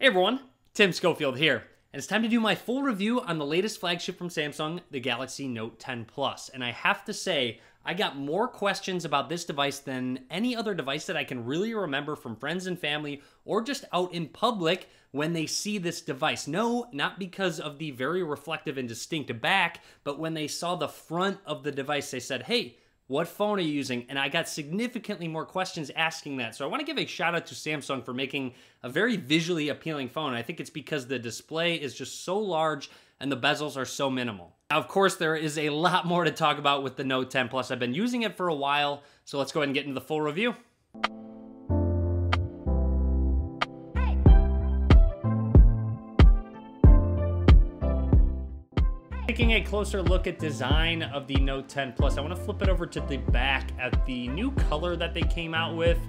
Hey everyone, Tim Schofield here, and it's time to do my full review on the latest flagship from Samsung, the Galaxy Note 10 Plus. And I have to say, I got more questions about this device than any other device that I can really remember from friends and family or just out in public when they see this device. No, not because of the very reflective and distinct back, but when they saw the front of the device, they said, hey, what phone are you using? And I got significantly more questions asking that. So I want to give a shout out to Samsung for making a very visually appealing phone. I think it's because the display is just so large and the bezels are so minimal. Now, of course, there is a lot more to talk about with the Note 10 Plus. I've been using it for a while, so let's go ahead and get into the full review. Taking a closer look at design of the Note 10 Plus, I want to flip it over to the back at the new color that they came out with.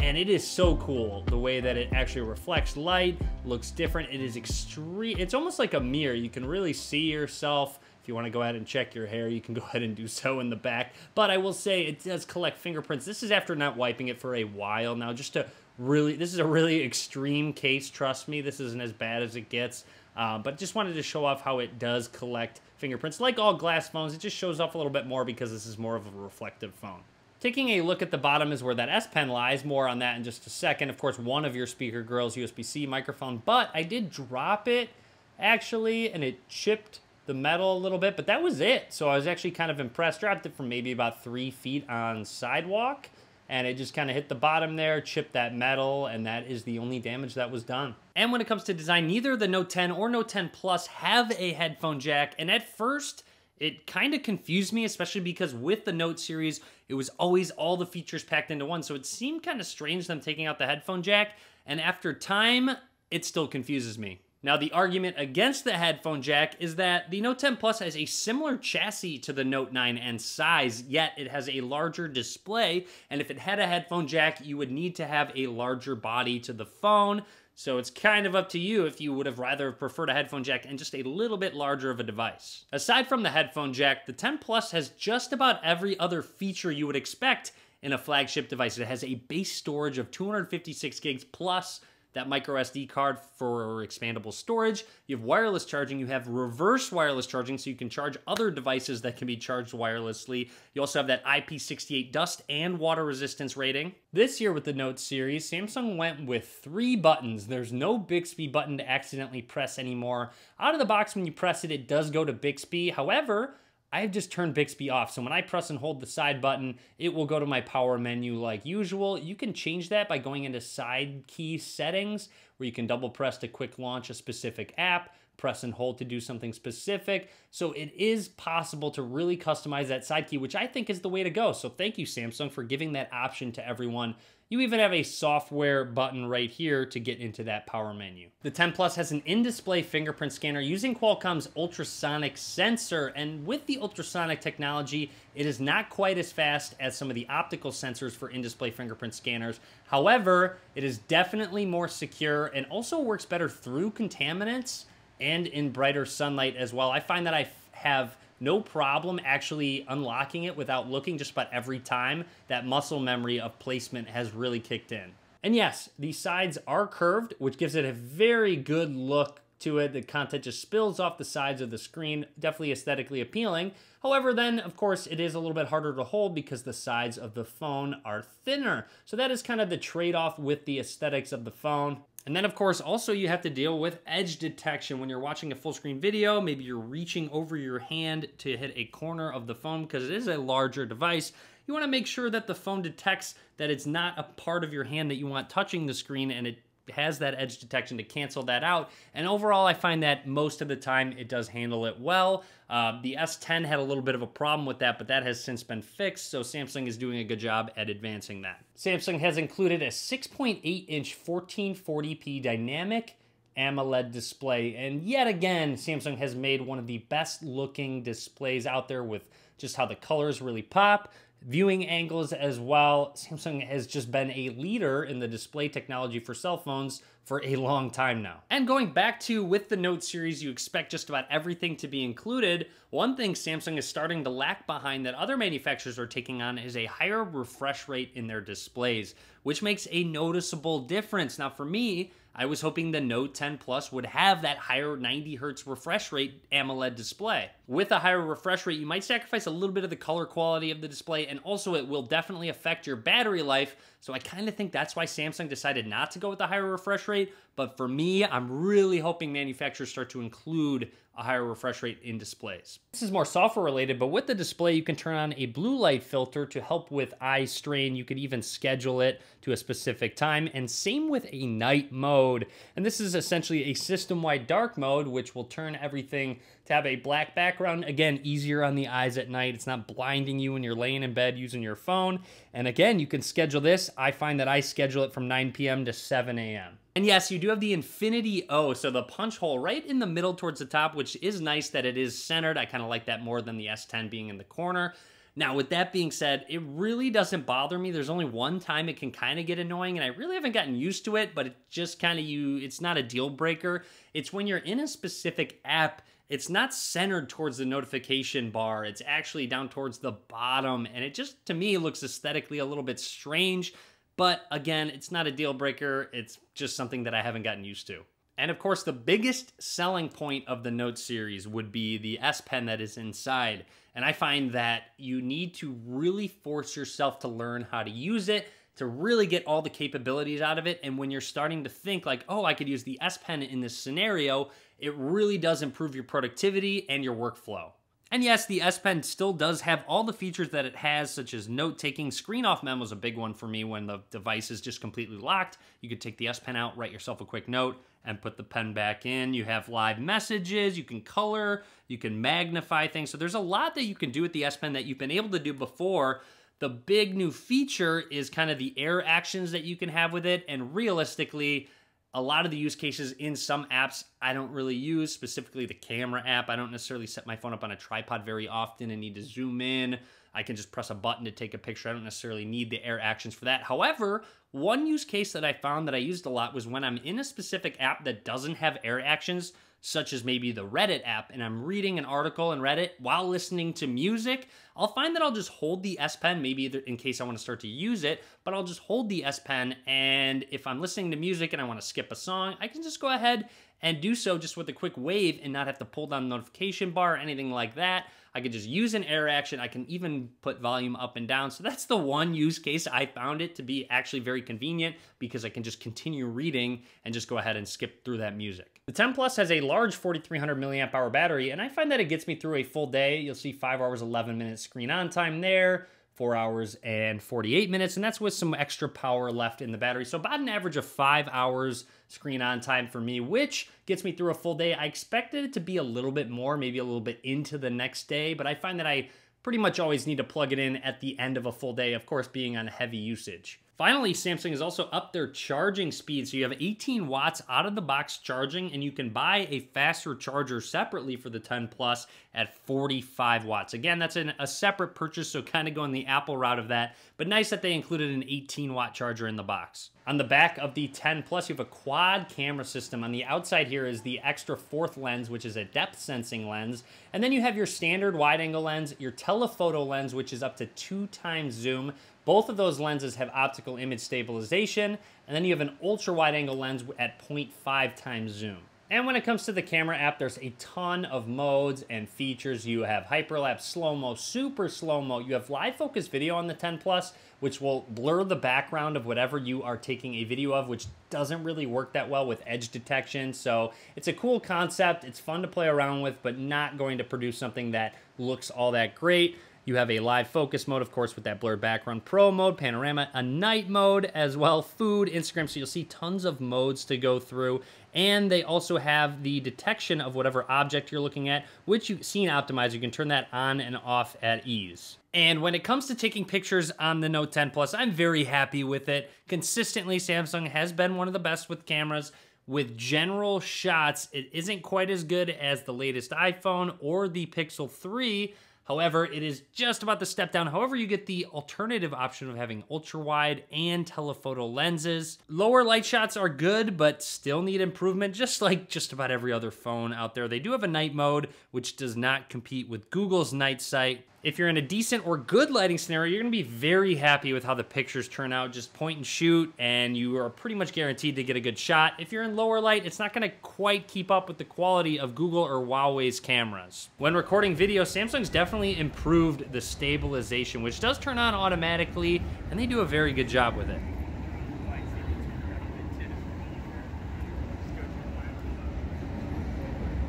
And it is so cool the way that it actually reflects light, looks different. It is extreme. It's almost like a mirror. You can really see yourself. If you want to go ahead and check your hair, you can go ahead and do so in the back. But I will say it does collect fingerprints. This is after not wiping it for a while now, just to really, this is a really extreme case. Trust me, this isn't as bad as it gets. Uh, but just wanted to show off how it does collect fingerprints. Like all glass phones, it just shows off a little bit more because this is more of a reflective phone. Taking a look at the bottom is where that S Pen lies. More on that in just a second. Of course, one of your speaker girls USB-C microphone, but I did drop it actually, and it chipped the metal a little bit, but that was it. So I was actually kind of impressed. Dropped it from maybe about three feet on sidewalk and it just kind of hit the bottom there, chipped that metal, and that is the only damage that was done. And when it comes to design, neither the Note 10 or Note 10 Plus have a headphone jack, and at first, it kind of confused me, especially because with the Note series, it was always all the features packed into one. So it seemed kind of strange them taking out the headphone jack. And after time, it still confuses me. Now, the argument against the headphone jack is that the Note 10 Plus has a similar chassis to the Note 9 and size, yet it has a larger display. And if it had a headphone jack, you would need to have a larger body to the phone. So it's kind of up to you if you would have rather preferred a headphone jack and just a little bit larger of a device. Aside from the headphone jack, the 10 Plus has just about every other feature you would expect in a flagship device. It has a base storage of 256 gigs plus that micro SD card for expandable storage. You have wireless charging. You have reverse wireless charging, so you can charge other devices that can be charged wirelessly. You also have that IP68 dust and water resistance rating. This year with the Note series, Samsung went with three buttons. There's no Bixby button to accidentally press anymore. Out of the box, when you press it, it does go to Bixby. However, I have just turned Bixby off. So when I press and hold the side button, it will go to my power menu like usual. You can change that by going into side key settings where you can double press to quick launch a specific app press and hold to do something specific. So it is possible to really customize that side key, which I think is the way to go. So thank you, Samsung, for giving that option to everyone. You even have a software button right here to get into that power menu. The 10 Plus has an in-display fingerprint scanner using Qualcomm's ultrasonic sensor, and with the ultrasonic technology, it is not quite as fast as some of the optical sensors for in-display fingerprint scanners. However, it is definitely more secure and also works better through contaminants and in brighter sunlight as well. I find that I have no problem actually unlocking it without looking just about every time that muscle memory of placement has really kicked in. And yes, the sides are curved, which gives it a very good look to it. The content just spills off the sides of the screen, definitely aesthetically appealing. However, then, of course, it is a little bit harder to hold because the sides of the phone are thinner. So that is kind of the trade-off with the aesthetics of the phone. And then of course, also you have to deal with edge detection. When you're watching a full screen video, maybe you're reaching over your hand to hit a corner of the phone because it is a larger device. You wanna make sure that the phone detects that it's not a part of your hand that you want touching the screen and it has that edge detection to cancel that out. And overall, I find that most of the time it does handle it well. Uh, the S10 had a little bit of a problem with that, but that has since been fixed. So Samsung is doing a good job at advancing that. Samsung has included a 6.8 inch 1440p dynamic AMOLED display. And yet again, Samsung has made one of the best looking displays out there with just how the colors really pop, viewing angles as well. Samsung has just been a leader in the display technology for cell phones for a long time now. And going back to with the Note series, you expect just about everything to be included. One thing Samsung is starting to lack behind that other manufacturers are taking on is a higher refresh rate in their displays, which makes a noticeable difference. Now, for me, I was hoping the Note 10 Plus would have that higher 90 hertz refresh rate AMOLED display. With a higher refresh rate, you might sacrifice a little bit of the color quality of the display, and also it will definitely affect your battery life so I kind of think that's why Samsung decided not to go with the higher refresh rate. But for me, I'm really hoping manufacturers start to include a higher refresh rate in displays. This is more software related, but with the display, you can turn on a blue light filter to help with eye strain. You could even schedule it to a specific time, and same with a night mode. And this is essentially a system-wide dark mode, which will turn everything to have a black background. Again, easier on the eyes at night. It's not blinding you when you're laying in bed using your phone. And again, you can schedule this I find that I schedule it from 9 p.m. to 7 a.m. And yes, you do have the infinity O, so the punch hole right in the middle towards the top, which is nice that it is centered. I kind of like that more than the S10 being in the corner. Now, with that being said, it really doesn't bother me. There's only one time it can kind of get annoying, and I really haven't gotten used to it, but it just kind of you, it's not a deal breaker. It's when you're in a specific app it's not centered towards the notification bar. It's actually down towards the bottom. And it just, to me, looks aesthetically a little bit strange. But again, it's not a deal breaker. It's just something that I haven't gotten used to. And of course, the biggest selling point of the Note series would be the S Pen that is inside. And I find that you need to really force yourself to learn how to use it to really get all the capabilities out of it. And when you're starting to think like, oh, I could use the S Pen in this scenario, it really does improve your productivity and your workflow. And yes, the S Pen still does have all the features that it has, such as note taking. Screen off memo is a big one for me when the device is just completely locked. You could take the S Pen out, write yourself a quick note, and put the pen back in. You have live messages, you can color, you can magnify things. So there's a lot that you can do with the S Pen that you've been able to do before the big new feature is kind of the air actions that you can have with it. And realistically, a lot of the use cases in some apps I don't really use, specifically the camera app. I don't necessarily set my phone up on a tripod very often and need to zoom in. I can just press a button to take a picture. I don't necessarily need the air actions for that. However, one use case that I found that I used a lot was when I'm in a specific app that doesn't have air actions such as maybe the Reddit app, and I'm reading an article in Reddit while listening to music, I'll find that I'll just hold the S Pen, maybe in case I want to start to use it, but I'll just hold the S Pen, and if I'm listening to music and I want to skip a song, I can just go ahead and do so just with a quick wave and not have to pull down the notification bar or anything like that. I can just use an air action. I can even put volume up and down. So that's the one use case I found it to be actually very convenient because I can just continue reading and just go ahead and skip through that music. The 10 Plus has a large 4300 milliamp hour battery, and I find that it gets me through a full day. You'll see 5 hours, 11 minutes screen on time there, 4 hours and 48 minutes, and that's with some extra power left in the battery. So about an average of 5 hours screen on time for me, which gets me through a full day. I expected it to be a little bit more, maybe a little bit into the next day, but I find that I pretty much always need to plug it in at the end of a full day, of course, being on heavy usage. Finally, Samsung has also upped their charging speed. So you have 18 watts out of the box charging, and you can buy a faster charger separately for the 10 Plus at 45 watts. Again, that's an, a separate purchase, so kind of going the Apple route of that. But nice that they included an 18 watt charger in the box. On the back of the 10 Plus, you have a quad camera system. On the outside here is the extra fourth lens, which is a depth sensing lens. And then you have your standard wide angle lens, your telephoto lens, which is up to two times zoom. Both of those lenses have optical image stabilization, and then you have an ultra wide angle lens at 0.5 times zoom. And when it comes to the camera app, there's a ton of modes and features. You have hyperlapse, slow-mo, super slow-mo. You have live focus video on the 10 Plus, which will blur the background of whatever you are taking a video of, which doesn't really work that well with edge detection. So it's a cool concept. It's fun to play around with, but not going to produce something that looks all that great. You have a live focus mode, of course, with that blurred background, pro mode, panorama, a night mode as well, food, Instagram. So you'll see tons of modes to go through. And they also have the detection of whatever object you're looking at, which you seen optimizer, you can turn that on and off at ease. And when it comes to taking pictures on the Note 10 Plus, I'm very happy with it. Consistently, Samsung has been one of the best with cameras with general shots, it isn't quite as good as the latest iPhone or the Pixel 3, However, it is just about the step down. However, you get the alternative option of having ultra wide and telephoto lenses. Lower light shots are good, but still need improvement, just like just about every other phone out there. They do have a night mode, which does not compete with Google's night sight if you're in a decent or good lighting scenario, you're going to be very happy with how the pictures turn out. Just point and shoot, and you are pretty much guaranteed to get a good shot. If you're in lower light, it's not going to quite keep up with the quality of Google or Huawei's cameras. When recording video, Samsung's definitely improved the stabilization, which does turn on automatically, and they do a very good job with it.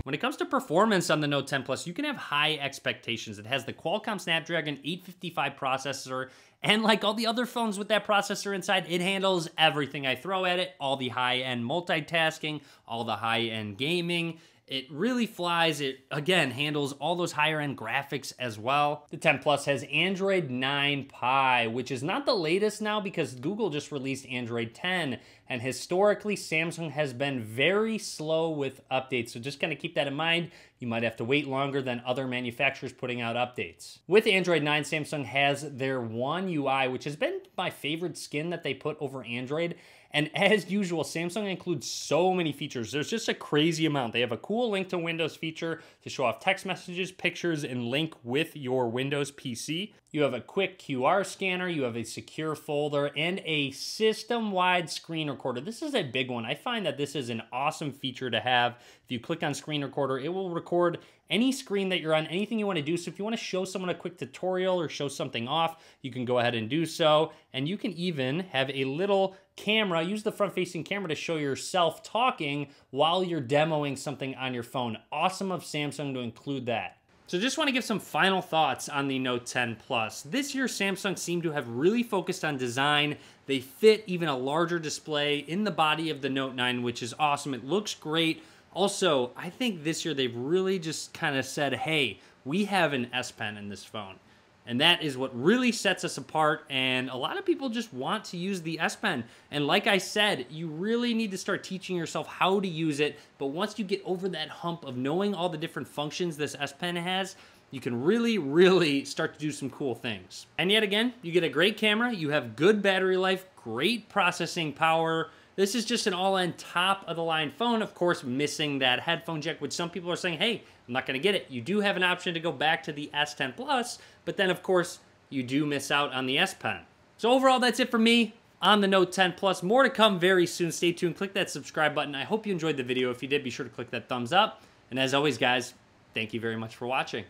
When it comes to performance on the Note 10 Plus, you can have high expectations. It has the Qualcomm Snapdragon 855 processor, and like all the other phones with that processor inside, it handles everything I throw at it, all the high-end multitasking, all the high-end gaming, it really flies. It, again, handles all those higher end graphics as well. The 10 Plus has Android 9 Pie, which is not the latest now because Google just released Android 10. And historically, Samsung has been very slow with updates. So just kind of keep that in mind. You might have to wait longer than other manufacturers putting out updates. With Android 9, Samsung has their One UI, which has been my favorite skin that they put over Android. And as usual, Samsung includes so many features. There's just a crazy amount. They have a cool link to Windows feature to show off text messages, pictures, and link with your Windows PC. You have a quick QR scanner, you have a secure folder, and a system-wide screen recorder. This is a big one. I find that this is an awesome feature to have. If you click on screen recorder, it will record any screen that you're on, anything you want to do. So if you want to show someone a quick tutorial or show something off, you can go ahead and do so. And you can even have a little camera, use the front facing camera to show yourself talking while you're demoing something on your phone. Awesome of Samsung to include that. So just want to give some final thoughts on the Note 10 Plus. This year, Samsung seemed to have really focused on design. They fit even a larger display in the body of the Note 9, which is awesome. It looks great. Also, I think this year they've really just kind of said, hey, we have an S Pen in this phone. And that is what really sets us apart. And a lot of people just want to use the S Pen. And like I said, you really need to start teaching yourself how to use it. But once you get over that hump of knowing all the different functions this S Pen has, you can really, really start to do some cool things. And yet again, you get a great camera, you have good battery life, great processing power, this is just an all-in top-of-the-line phone, of course, missing that headphone jack, which some people are saying, hey, I'm not going to get it. You do have an option to go back to the S10 Plus, but then, of course, you do miss out on the S Pen. So overall, that's it for me on the Note 10 Plus. More to come very soon. Stay tuned. Click that subscribe button. I hope you enjoyed the video. If you did, be sure to click that thumbs up. And as always, guys, thank you very much for watching.